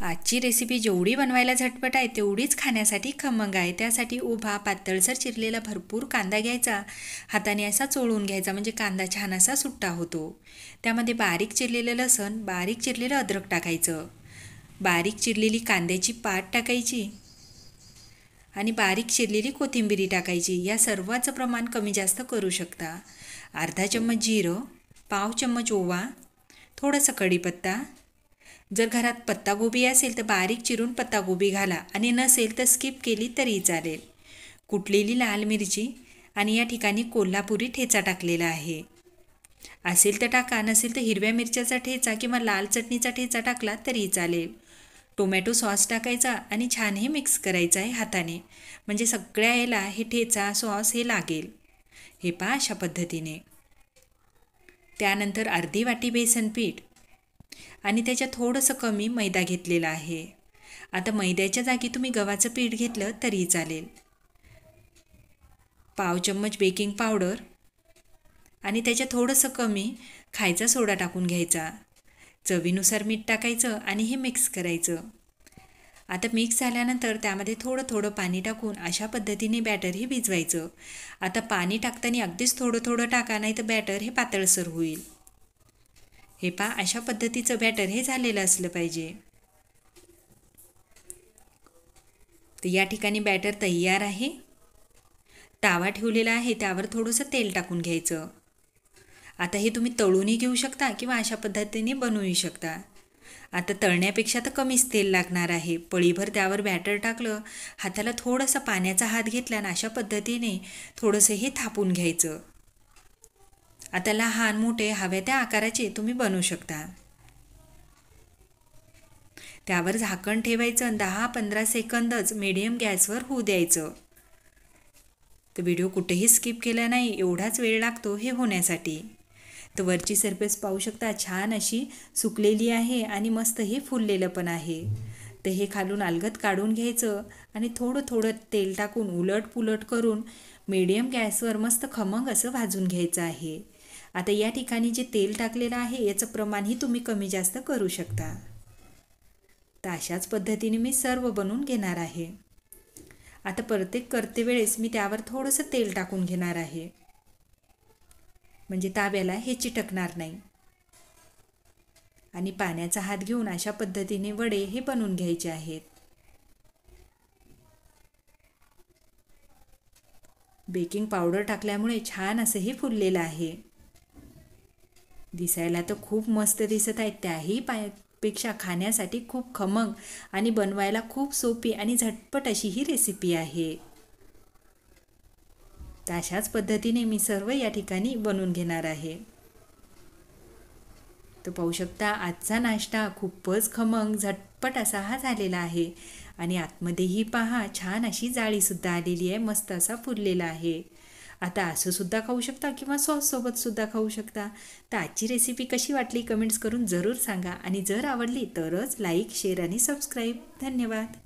आजची रेसिपी जेवढी बनवायला झटपट आहे तेवढीच खाण्यासाठी खमंग आहे त्यासाठी उभा पातळसर चिरलेला भरपूर कांदा घ्यायचा हाताने असा चोळून घ्यायचा म्हणजे कांदा छान असा सुट्टा होतो त्यामध्ये बारीक चिरलेलं लसण बारीक चिरलेलं अद्रक टाकायचं बारीक चिरलेली कांद्याची पात टाकायची आणि बारीक चिरलेली कोथिंबिरी टाकायची या सर्वाचं प्रमाण कमी जास्त करू शकता अर्धा चम्मच जिरं पाव चम्मच ओवा थोडंसं कढीपत्ता जर घरात पत्तागोबी असेल तर बारीक चिरून पत्तागोबी घाला आणि नसेल तर स्किप केली तरी चालेल कुटलेली लाल मिरची आणि या ठिकाणी कोल्हापुरी ठेचा टाकलेला आहे असेल तर टाका नसेल तर हिरव्या मिरच्याचा ठेचा किंवा लाल चटणीचा ठेचा टाकला तरी चालेल टोमॅटो सॉस टाकायचा आणि छान हे मिक्स करायचा आहे हाताने म्हणजे सगळ्या याला हे ठेचा सॉस हे लागेल हे पहा अशा पद्धतीने त्यानंतर अर्धी वाटी बेसन पीठ आणि त्याच्या थोडंसं कमी मैदा घेतलेला आहे आता मैद्याच्या जागी तुम्ही गव्हाचं पीठ घेतलं तरी चालेल पाव चम्मच बेकिंग पावडर आणि त्याच्या थोडंसं कमी खायचा सोडा टाकून घ्यायचा चवीनुसार मीठ टाकायचं आणि हे मिक्स करायचं आता मिक्स झाल्यानंतर त्यामध्ये थोडं थोडं पाणी टाकून अशा पद्धतीने बॅटर हे भिजवायचं आता पाणी टाकताना अगदीच थोडं थोडं टाका नाही तर बॅटर हे पातळसर होईल हे पहा अशा पद्धतीचं बॅटर हे झालेलं असलं पाहिजे तर या ठिकाणी बॅटर तयार आहे तावा ठेवलेला आहे त्यावर थोडंसं तेल टाकून घ्यायचं आता हे तुम्ही तळूनही घेऊ शकता किंवा अशा पद्धतीने बनवू शकता आता तळण्यापेक्षा तर कमीच तेल लागणार आहे पळीभर त्यावर बॅटर टाकलं हाताला थोडंसं पाण्याचा हात घेतला आणि अशा पद्धतीने थोडंसं हे थापून घ्यायचं आता लहान मोठे हव्या त्या आकाराचे तुम्ही बनवू शकता त्यावर झाकण ठेवायचं दहा पंधरा सेकंदच मीडियम गॅसवर होऊ द्यायचं तर व्हिडिओ कुठेही स्किप केला नाही एवढाच वेळ लागतो हे होण्यासाठी तर वरची सरफेस पाहू शकता छान अशी सुकलेली आहे आणि मस्त हे फुललेलं पण आहे तर हे खालून अलगत काढून घ्यायचं आणि थोडं थोडं तेल टाकून उलट पुलट करून मीडियम गॅसवर मस्त खमंग असं भाजून घ्यायचं आहे आता या ठिकाणी जे तेल टाकलेलं आहे याचं प्रमाणही तुम्ही कमी जास्त करू शकता तर अशाच पद्धतीने मी सर्व बनवून घेणार आहे आता प्रत्येक करते वेळेस मी त्यावर थोडंसं तेल टाकून घेणार आहे म्हणजे ताब्याला हे चिटकणार नाही आणि पाण्याचा हात घेऊन अशा पद्धतीने वडे हे बनवून घ्यायचे आहेत बेकिंग पावडर टाकल्यामुळे छान असंही हे फुललेलं आहे दिसायला तर खूप मस्त दिसत आहेत त्याही पायापेक्षा खाण्यासाठी खूप खमंग आणि बनवायला खूप सोपी आणि झटपट अशी ही रेसिपी आहे तर अशाच पद्धतीने मी सर्व या ठिकाणी बनवून घेणार आहे तर पाहू शकता आजचा नाश्ता खूपच खमंग झटपट असा हा झालेला आहे आणि आतमध्येही पहा छान अशी जाळीसुद्धा आलेली आहे मस्त असा फुललेला आहे आता सुद्धा खाऊ शकता किंवा सॉससोबतसुद्धा खाऊ शकता तर आजची रेसिपी कशी वाटली कमेंट्स करून जरूर सांगा आणि जर आवडली तरच लाईक शेअर आणि सबस्क्राईब धन्यवाद